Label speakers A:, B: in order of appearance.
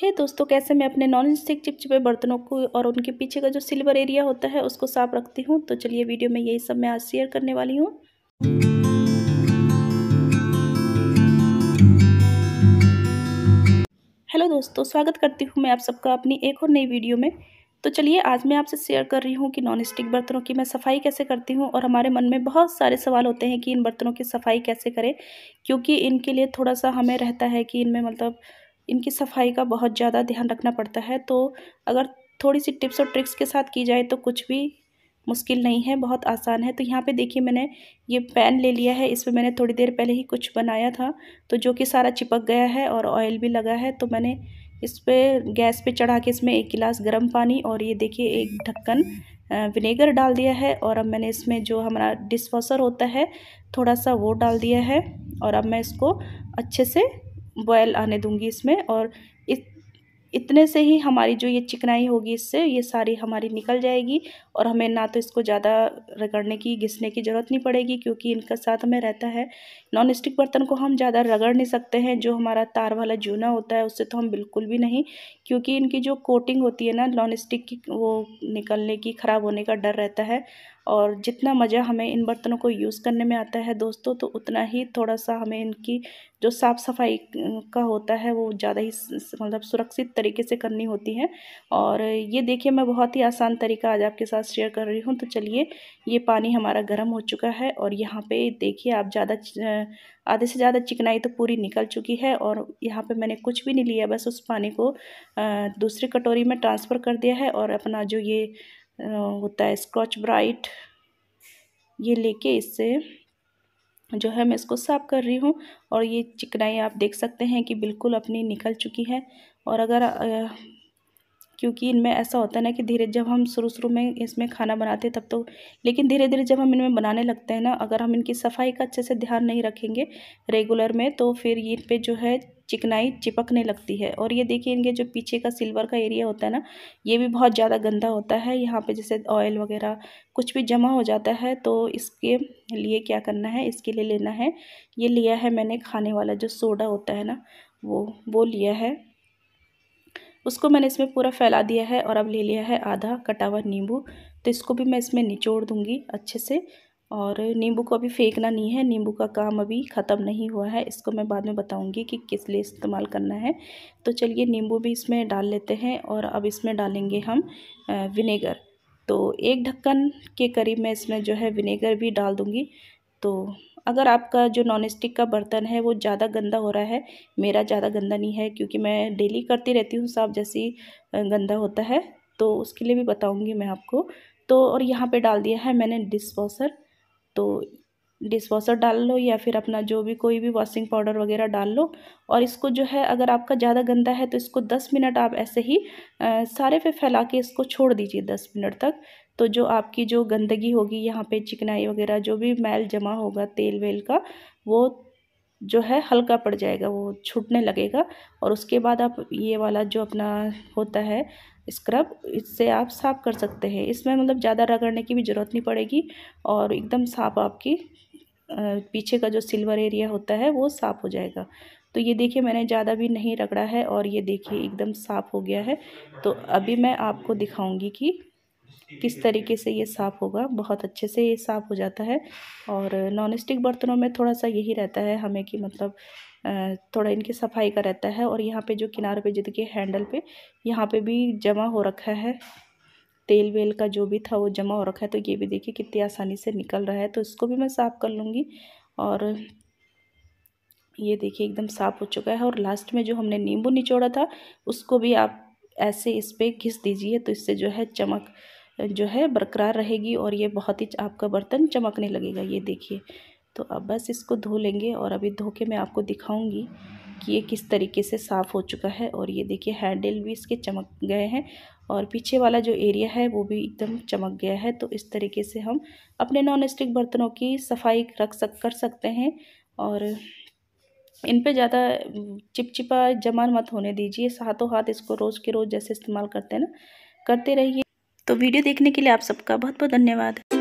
A: हे दोस्तों कैसे मैं अपने नॉन स्टिक चिपचिपे बर्तनों को और उनके पीछे का जो सिल्वर एरिया होता है उसको साफ रखती हूँ तो चलिए वीडियो में यही सब मैं आज शेयर करने वाली हूँ हेलो दोस्तों स्वागत करती हूँ मैं आप सबका अपनी एक और नई वीडियो में तो चलिए आज मैं आपसे शेयर कर रही हूँ कि नॉन स्टिक बर्तनों की मैं सफ़ाई कैसे करती हूँ और हमारे मन में बहुत सारे सवाल होते हैं कि इन बर्तनों की सफ़ाई कैसे करें क्योंकि इनके लिए थोड़ा सा हमें रहता है कि इनमें मतलब इनकी सफाई का बहुत ज़्यादा ध्यान रखना पड़ता है तो अगर थोड़ी सी टिप्स और ट्रिक्स के साथ की जाए तो कुछ भी मुश्किल नहीं है बहुत आसान है तो यहाँ पे देखिए मैंने ये पैन ले लिया है इसमें मैंने थोड़ी देर पहले ही कुछ बनाया था तो जो कि सारा चिपक गया है और ऑयल भी लगा है तो मैंने इस पर गैस पे चढ़ा के इसमें एक गिलास गर्म पानी और ये देखिए एक ढक्कन विनेगर डाल दिया है और अब मैंने इसमें जो हमारा डिशवॉशर होता है थोड़ा सा वो डाल दिया है और अब मैं इसको अच्छे से बॉयल आने दूंगी इसमें और इस इतने से ही हमारी जो ये चिकनाई होगी इससे ये सारी हमारी निकल जाएगी और हमें ना तो इसको ज़्यादा रगड़ने की घिसने की ज़रूरत नहीं पड़ेगी क्योंकि इनका साथ हमें रहता है नॉन स्टिक बर्तन को हम ज़्यादा रगड़ नहीं सकते हैं जो हमारा तार वाला जूना होता है उससे तो हम बिल्कुल भी नहीं क्योंकि इनकी जो कोटिंग होती है ना नॉन स्टिक की वो निकलने की ख़राब होने का डर रहता है और जितना मज़ा हमें इन बर्तनों को यूज़ करने में आता है दोस्तों तो उतना ही थोड़ा सा हमें इनकी जो साफ़ सफाई का होता है वो ज़्यादा ही मतलब सुरक्षित तरीके से करनी होती है और ये देखिए मैं बहुत ही आसान तरीका आज आपके साथ शेयर कर रही हूँ तो चलिए ये पानी हमारा गर्म हो चुका है और यहाँ पे देखिए आप ज़्यादा आधे से ज़्यादा चिकनाई तो पूरी निकल चुकी है और यहाँ पे मैंने कुछ भी नहीं लिया बस उस पानी को दूसरी कटोरी में ट्रांसफ़र कर दिया है और अपना जो ये होता है स्क्रॉच ब्राइट ये लेके इससे जो है मैं इसको साफ़ कर रही हूँ और ये चिकनाई आप देख सकते हैं कि बिल्कुल अपनी निकल चुकी है और अगर क्योंकि इनमें ऐसा होता है ना कि धीरे जब हम शुरू शुरू में इसमें खाना बनाते तब तो लेकिन धीरे धीरे जब हम इनमें बनाने लगते हैं ना अगर हम इनकी सफाई का अच्छे से ध्यान नहीं रखेंगे रेगुलर में तो फिर इन पर जो है चिकनाई चिपकने लगती है और ये देखिए इनके जो पीछे का सिल्वर का एरिया होता है ना ये भी बहुत ज़्यादा गंदा होता है यहाँ पे जैसे ऑयल वगैरह कुछ भी जमा हो जाता है तो इसके लिए क्या करना है इसके लिए लेना है ये लिया है मैंने खाने वाला जो सोडा होता है ना वो वो लिया है उसको मैंने इसमें पूरा फैला दिया है और अब ले लिया है आधा कटा हुआ नींबू तो इसको भी मैं इसमें निचोड़ दूँगी अच्छे से और नींबू को अभी फेंकना नहीं है नींबू का काम अभी ख़त्म नहीं हुआ है इसको मैं बाद में बताऊंगी कि किस लिए इस्तेमाल करना है तो चलिए नींबू भी इसमें डाल लेते हैं और अब इसमें डालेंगे हम विनेगर तो एक ढक्कन के करीब मैं इसमें जो है विनेगर भी डाल दूँगी तो अगर आपका जो नॉन स्टिक का बर्तन है वो ज़्यादा गंदा हो रहा है मेरा ज़्यादा गंदा नहीं है क्योंकि मैं डेली करती रहती हूँ साफ जैसी गंदा होता है तो उसके लिए भी बताऊँगी मैं आपको तो और यहाँ पर डाल दिया है मैंने डिस तो वॉशर डाल लो या फिर अपना जो भी कोई भी वॉशिंग पाउडर वगैरह डाल लो और इसको जो है अगर आपका ज़्यादा गंदा है तो इसको दस मिनट आप ऐसे ही आ, सारे पे फैला के इसको छोड़ दीजिए दस मिनट तक तो जो आपकी जो गंदगी होगी यहाँ पे चिकनाई वगैरह जो भी मैल जमा होगा तेल वेल का वो जो है हल्का पड़ जाएगा वो छूटने लगेगा और उसके बाद आप ये वाला जो अपना होता है स्क्रब इससे आप साफ़ कर सकते हैं इसमें मतलब ज़्यादा रगड़ने की भी ज़रूरत नहीं पड़ेगी और एकदम साफ आपकी पीछे का जो सिल्वर एरिया होता है वो साफ़ हो जाएगा तो ये देखिए मैंने ज़्यादा भी नहीं रगड़ा है और ये देखिए एकदम साफ़ हो गया है तो अभी मैं आपको दिखाऊंगी कि किस तरीके से ये साफ़ होगा बहुत अच्छे से ये साफ़ हो जाता है और नॉन स्टिक बर्तनों में थोड़ा सा यही रहता है हमें कि मतलब थोड़ा इनकी सफाई का रहता है और यहाँ पे जो किनारे पे जितने हैंडल पे यहाँ पे भी जमा हो रखा है तेल वेल का जो भी था वो जमा हो रखा है तो ये भी देखिए कितनी आसानी से निकल रहा है तो इसको भी मैं साफ़ कर लूँगी और ये देखिए एकदम साफ़ हो चुका है और लास्ट में जो हमने नींबू निचोड़ा था उसको भी आप ऐसे इस पर घिस दीजिए तो इससे जो है चमक जो है बरकरार रहेगी और ये बहुत ही आपका बर्तन चमकने लगेगा ये देखिए तो अब बस इसको धो लेंगे और अभी धो के मैं आपको दिखाऊंगी कि ये किस तरीके से साफ़ हो चुका है और ये देखिए हैंडल भी इसके चमक गए हैं और पीछे वाला जो एरिया है वो भी एकदम चमक गया है तो इस तरीके से हम अपने नॉन स्टिक बर्तनों की सफाई रख सक कर सकते हैं और इन पे ज़्यादा चिपचिपा जमा मत होने दीजिए हाथों हाथ इसको रोज़ के रोज़ जैसे इस्तेमाल करते हैं ना करते रहिए तो वीडियो देखने के लिए आप सबका बहुत बहुत धन्यवाद